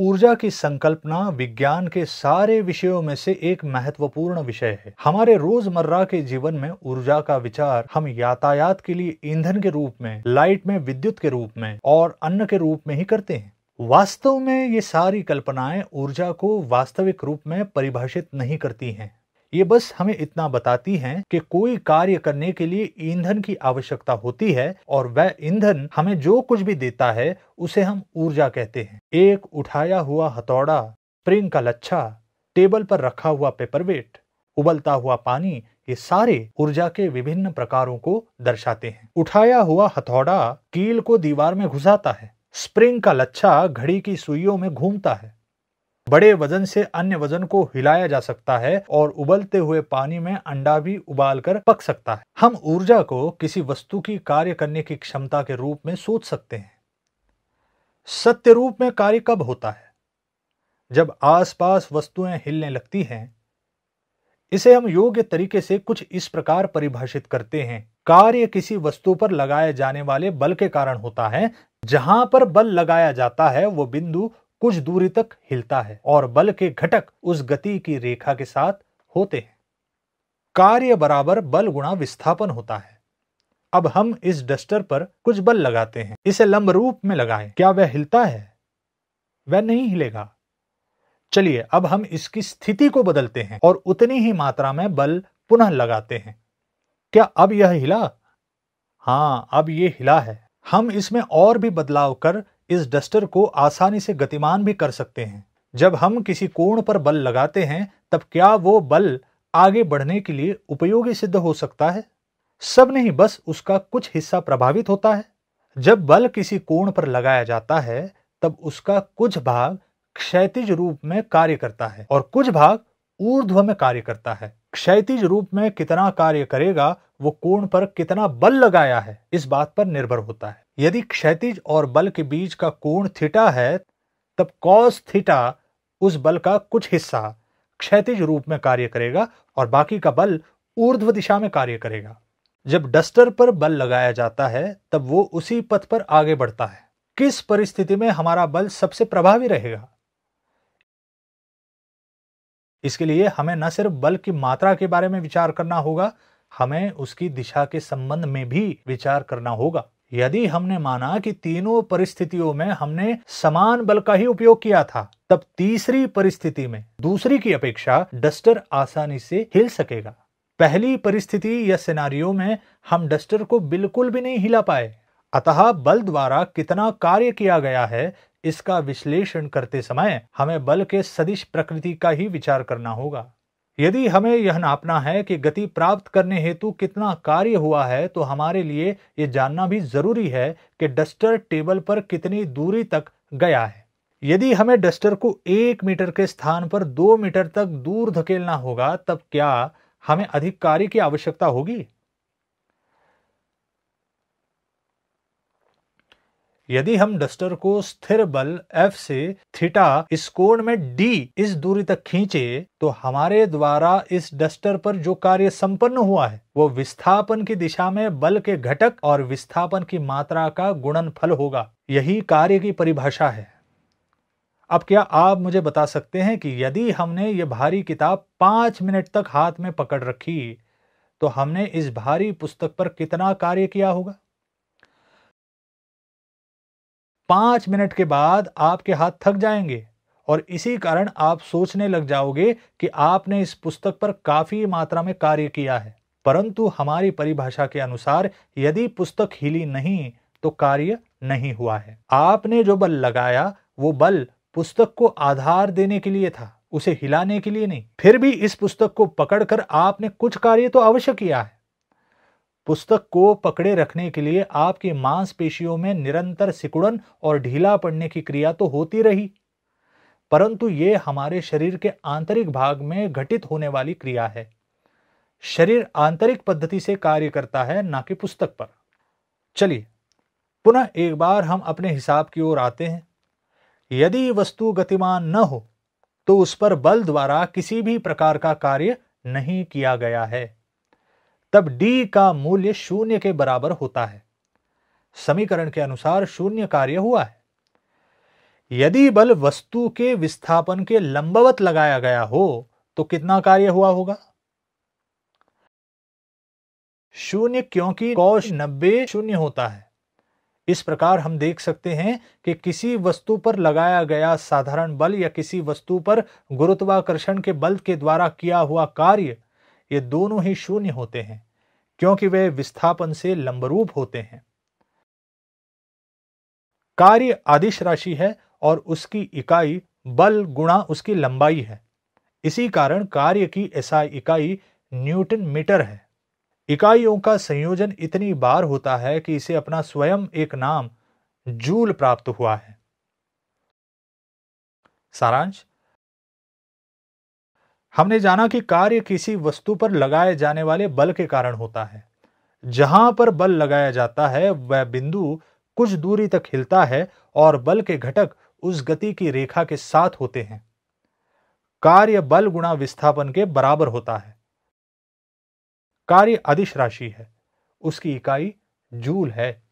ऊर्जा की संकल्पना विज्ञान के सारे विषयों में से एक महत्वपूर्ण विषय है हमारे रोजमर्रा के जीवन में ऊर्जा का विचार हम यातायात के लिए ईंधन के रूप में लाइट में विद्युत के रूप में और अन्न के रूप में ही करते हैं वास्तव में ये सारी कल्पनाएं ऊर्जा को वास्तविक रूप में परिभाषित नहीं करती हैं ये बस हमें इतना बताती हैं कि कोई कार्य करने के लिए ईंधन की आवश्यकता होती है और वह ईंधन हमें जो कुछ भी देता है उसे हम ऊर्जा कहते हैं एक उठाया हुआ हथौड़ा प्रिंग का लच्छा टेबल पर रखा हुआ पेपरवेट उबलता हुआ पानी ये सारे ऊर्जा के विभिन्न प्रकारों को दर्शाते हैं उठाया हुआ हथौड़ा कील को दीवार में घुसाता है स्प्रिंग का लच्छा घड़ी की सुइयों में घूमता है बड़े वजन से अन्य वजन को हिलाया जा सकता है और उबलते हुए पानी में अंडा भी उबाल कर पक सकता है हम ऊर्जा को किसी वस्तु की कार्य करने की क्षमता के रूप में सोच सकते हैं सत्य रूप में कार्य कब होता है जब आसपास वस्तुएं हिलने लगती हैं इसे हम योग्य तरीके से कुछ इस प्रकार परिभाषित करते हैं कार्य किसी वस्तु पर लगाए जाने वाले बल के कारण होता है जहां पर बल लगाया जाता है वो बिंदु कुछ दूरी तक हिलता है और बल के घटक उस गति की रेखा के साथ होते हैं कार्य बराबर बल गुणा विस्थापन होता है अब हम इस डस्टर पर कुछ बल लगाते हैं इसे लंब रूप में लगाएं क्या वह हिलता है वह नहीं हिलेगा चलिए अब हम इसकी स्थिति को बदलते हैं और उतनी ही मात्रा में बल पुनः लगाते हैं क्या अब यह हिला हाँ अब यह हिला है हम इसमें और भी बदलाव कर इस डस्टर को आसानी से गतिमान भी कर सकते हैं जब हम किसी कोण पर बल लगाते हैं तब क्या वो बल आगे बढ़ने के लिए उपयोगी सिद्ध हो सकता है सब नहीं बस उसका कुछ हिस्सा प्रभावित होता है जब बल किसी कोण पर लगाया जाता है तब उसका कुछ भाग क्षैतिज रूप में कार्य करता है और कुछ भाग ऊर्ध्व में कार्य करता है क्षैतिज रूप में कितना कार्य करेगा वो कोण पर कितना बल लगाया है इस बात पर निर्भर होता है यदि क्षैतिज और बल के बीच का कोण थीटा है तब कॉस थीटा उस बल का कुछ हिस्सा क्षैतिज रूप में कार्य करेगा और बाकी का बल ऊर्ध्व दिशा में कार्य करेगा जब डस्टर पर बल लगाया जाता है तब वो उसी पथ पर आगे बढ़ता है किस परिस्थिति में हमारा बल सबसे प्रभावी रहेगा इसके लिए हमें न सिर्फ बल की मात्रा के बारे में विचार करना होगा हमें उसकी दिशा के संबंध में भी विचार करना होगा यदि हमने माना कि तीनों परिस्थितियों में हमने समान बल का ही उपयोग किया था तब तीसरी परिस्थिति में दूसरी की अपेक्षा डस्टर आसानी से हिल सकेगा पहली परिस्थिति या सिनारियों में हम डस्टर को बिल्कुल भी नहीं हिला पाए अतः बल द्वारा कितना कार्य किया गया है इसका विश्लेषण करते समय हमें बल के सदिश प्रकृति का ही विचार करना होगा यदि हमें यह नापना है कि गति प्राप्त करने हेतु कितना कार्य हुआ है तो हमारे लिए ये जानना भी जरूरी है कि डस्टर टेबल पर कितनी दूरी तक गया है यदि हमें डस्टर को एक मीटर के स्थान पर दो मीटर तक दूर धकेलना होगा तब क्या हमें अधिक कार्य की आवश्यकता होगी यदि हम डस्टर को स्थिर बल एफ से थीटा इस कोण में डी इस दूरी तक खींचे तो हमारे द्वारा इस डस्टर पर जो कार्य संपन्न हुआ है वो विस्थापन की दिशा में बल के घटक और विस्थापन की मात्रा का गुणनफल होगा यही कार्य की परिभाषा है अब क्या आप मुझे बता सकते हैं कि यदि हमने ये भारी किताब पांच मिनट तक हाथ में पकड़ रखी तो हमने इस भारी पुस्तक पर कितना कार्य किया होगा पांच मिनट के बाद आपके हाथ थक जाएंगे और इसी कारण आप सोचने लग जाओगे कि आपने इस पुस्तक पर काफी मात्रा में कार्य किया है परंतु हमारी परिभाषा के अनुसार यदि पुस्तक हिली नहीं तो कार्य नहीं हुआ है आपने जो बल लगाया वो बल पुस्तक को आधार देने के लिए था उसे हिलाने के लिए नहीं फिर भी इस पुस्तक को पकड़कर आपने कुछ कार्य तो अवश्य किया है पुस्तक को पकड़े रखने के लिए आपके मांसपेशियों में निरंतर सिकुड़न और ढीला पड़ने की क्रिया तो होती रही परंतु ये हमारे शरीर के आंतरिक भाग में घटित होने वाली क्रिया है शरीर आंतरिक पद्धति से कार्य करता है ना कि पुस्तक पर चलिए पुनः एक बार हम अपने हिसाब की ओर आते हैं यदि वस्तु गतिमान न हो तो उस पर बल द्वारा किसी भी प्रकार का कार्य नहीं किया गया है तब डी का मूल्य शून्य के बराबर होता है समीकरण के अनुसार शून्य कार्य हुआ है यदि बल वस्तु के विस्थापन के लंबवत लगाया गया हो तो कितना कार्य हुआ होगा शून्य क्योंकि कौश नब्बे शून्य होता है इस प्रकार हम देख सकते हैं कि किसी वस्तु पर लगाया गया साधारण बल या किसी वस्तु पर गुरुत्वाकर्षण के बल के द्वारा किया हुआ कार्य ये दोनों ही शून्य होते हैं क्योंकि वे विस्थापन से लंबरूप होते हैं कार्य आदिश राशि है और उसकी इकाई बल गुणा उसकी लंबाई है इसी कारण कार्य की ऐसा इकाई न्यूटन मीटर है इकाइयों का संयोजन इतनी बार होता है कि इसे अपना स्वयं एक नाम जूल प्राप्त हुआ है सारांश हमने जाना कि कार्य किसी वस्तु पर लगाए जाने वाले बल के कारण होता है जहां पर बल लगाया जाता है वह बिंदु कुछ दूरी तक हिलता है और बल के घटक उस गति की रेखा के साथ होते हैं कार्य बल गुणा विस्थापन के बराबर होता है कार्य अदिश राशि है उसकी इकाई जूल है